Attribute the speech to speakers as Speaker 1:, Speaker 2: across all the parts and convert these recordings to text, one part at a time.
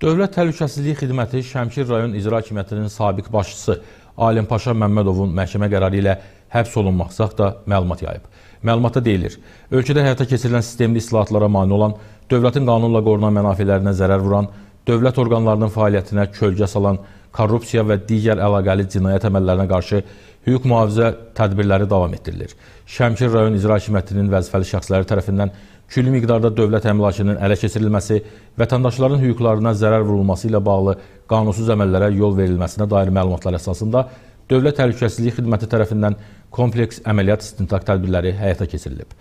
Speaker 1: Dövlət Təhlükəsizliyi Xidməti Şəmkir rayon icra hakimiyyətinin sabiq başçısı Alim Paşa Məmmədovun məhkəmə qərarı ilə həbs olunmaqsaq da məlumat yayıb. Məlumatda deyilir, ölkədə həyata keçirilən sistemli islahatlara mane olan, dövlətin qanunla qorunan mənafilərinə zərər vuran, dövlət orqanlarının fəaliyyətinə kölgə salan korrupsiya və digər əlaqəli cinayət əməllərinə qarşı hüquq mühafizə tədbirləri davam etdirilir. Şəmkir rayon icra hakimiyyətinin vəzifəli şəxsləri tərəfindən külli miqdarda dövlət əmlakının ələ keçirilməsi, vətəndaşların hüquqlarına zərər vurulması ilə bağlı qanunsuz əməllərə yol verilməsinə dair məlumatlar əsasında Dövlət Təhlükəsizliyi Xidməti tərəfindən kompleks əməliyyat istintaq tədbirləri həyata keçirilib.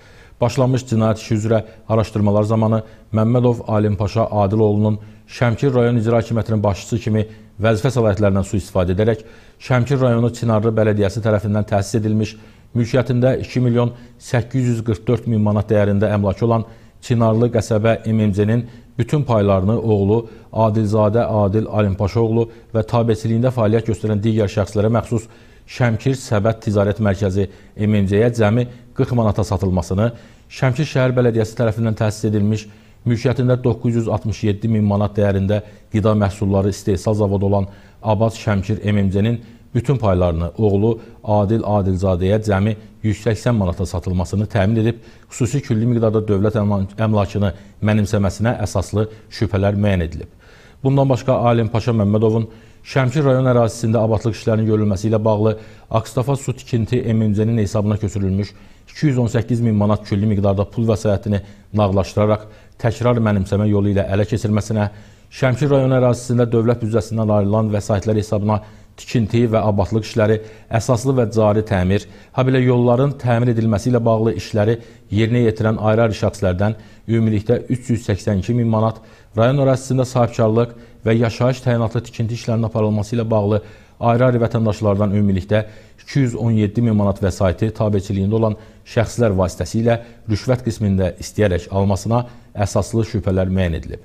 Speaker 1: Başlanmış cinayət işi üzrə araşdırmalar zamanı Məmmədov Alimpaşa Adiloğlunun Şəmkir rayon icra hakimiyyətinin başçısı kimi vəzifə səlahiyyətlərindən sui-istifadə edərək Şəmkir rayonu Çinarlı bələdiyyəsi tərəfindən təsis edilmiş mülkiyyətində 2 milyon 844 min manat dəyərində əmlak olan Çinarlı qəsəbə MMC-nin bütün paylarını oğlu Adilzadə Adil Alimpaşaoğlu və tabiçiliyində fəaliyyət göstərən digər şəxslərə məxsus Şəmkir Səbət Ticarət Mərkəzi MMC-yə cəmi 40 manata satılmasını, Şəmkir şəhər bələdiyyəsi tərəfindən təsis edilmiş mülkiyyətində 967 min manat dəyərində qida məhsulları istehsal zavodu olan Abad Şəmkir MMC-nin bütün paylarını oğlu Adil Adilzadəyə cəmi 180 manata satılmasını təmin edib, xüsusi külli miqdarda dövlət əmlakını mənimsəməsinə əsaslı şübhələr müəyyən edilib. Bundan başqa Alim Paşa Məmmədovun Şəmkir rayon ərazisində abadlıq işlərinin görülməsi ilə bağlı Akstafa su tikinti MMC-nin hesabına köçürülmüş 218 min manat külli miqdarda pul vəsaitini nağdlaşdıraraq təkrar mənimsəmə yolu ilə ələ keçirməsinə, Şəmkir rayon ərazisində dövlət büdcəsindən ayrılan vəsaitlər hesabına tikinti və abadlıq işləri, əsaslı və cari təmir, habelə hə yolların təmir edilməsi ilə bağlı işləri yerinə yetirən ayrı-ayrı şəxslərdən ümumilikdə 382 min manat, rayon ərazisində sahibkarlıq, və yaşayış təyinatlı tikinti işlərinin aparılması ilə bağlı ayrı-ayrı vətəndaşlardan ümumilikdə 217 min manat vəsaiti tabiçiliyində olan şəxslər vasitəsilə rüşvət qismində istəyərək almasına əsaslı şübhələr müəyyən edilib.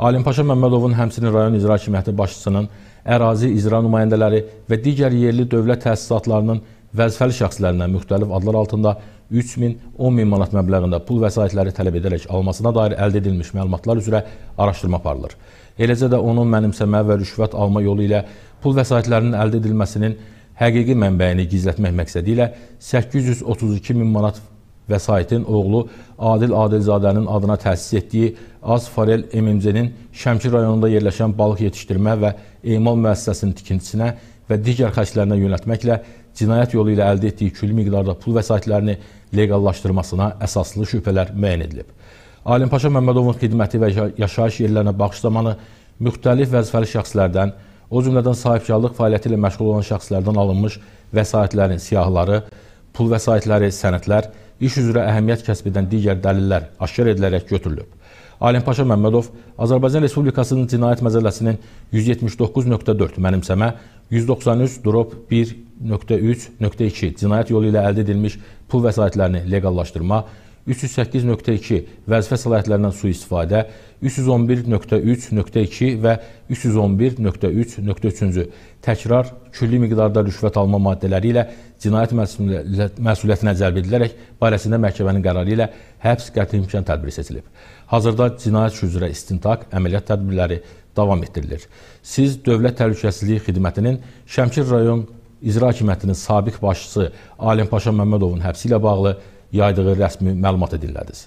Speaker 1: Alimpaşa Məmmədovun həmsinin rayon icra hakimiyyəti başçısının ərazi icra nümayəndələri və digər yerli dövlət təsisatlarının vəzifəli şəxslərinə müxtəlif adlar altında 3000, 10000 manat məbləğində pul vəsaitləri tələb edərək almasına dair əldə edilmiş məlumatlar üzrə araşdırma aparılır. Eləcə də onun mənimsəmə və rüşvət alma yolu ilə pul vəsaitlərinin əldə edilməsinin həqiqi mənbəyini gizlətmək məqsədi ilə 832 min manat vəsaitin oğlu Adil Adilzadənin adına təsis etdiyi Az Farel MMC-nin Şəmkir rayonunda yerləşən balıq yetişdirmə və emal müəssisəsinin tikintisinə və digər xərclərinə yönəltməklə cinayət yolu ilə əldə etdiyi külli miqdarda pul vəsaitlərini leqallaşdırmasına əsaslı şübhələr müəyyən edilib. Alimpaşa Məmmədovun xidməti və yaşayış yerlərinə baxış zamanı müxtəlif vəzifəli şəxslərdən, o cümlədən sahibkarlıq fəaliyyəti ilə məşğul olan şəxslərdən alınmış vəsaitlərin siyahıları, pul vəsaitləri, sənədlər, iş üzrə əhəmiyyət kəsb edən digər dəlillər aşkar edilərək götürülüb. Alimpaşa Məmmədov Azərbaycan Respublikasının Cinayət Məcəlləsinin 179.4 mənimsəmə, 193 drop 1.3.2 cinayət yolu ilə əldə edilmiş pul vəsaitlərini leqallaşdırma, 308.2 vəzifə səlahiyyətlərindən sui-istifadə, 311.3.2 və 311.3.3-cü təkrar külli miqdarda rüşvət alma maddələri ilə cinayət məsuliyyətinə cəlb edilərək barəsində məhkəmənin qərarı ilə həbs qəti imkan tədbiri seçilib. Hazırda cinayət işi üzrə istintaq, əməliyyat tədbirləri davam etdirilir. Siz Dövlət Təhlükəsizliyi Xidmətinin Şəmkir rayon İcra Hakimiyyətinin sabiq başçısı Alim Paşa Məmmədovun həbsi ilə bağlı yaydığı rəsmi məlumata dinlədiniz?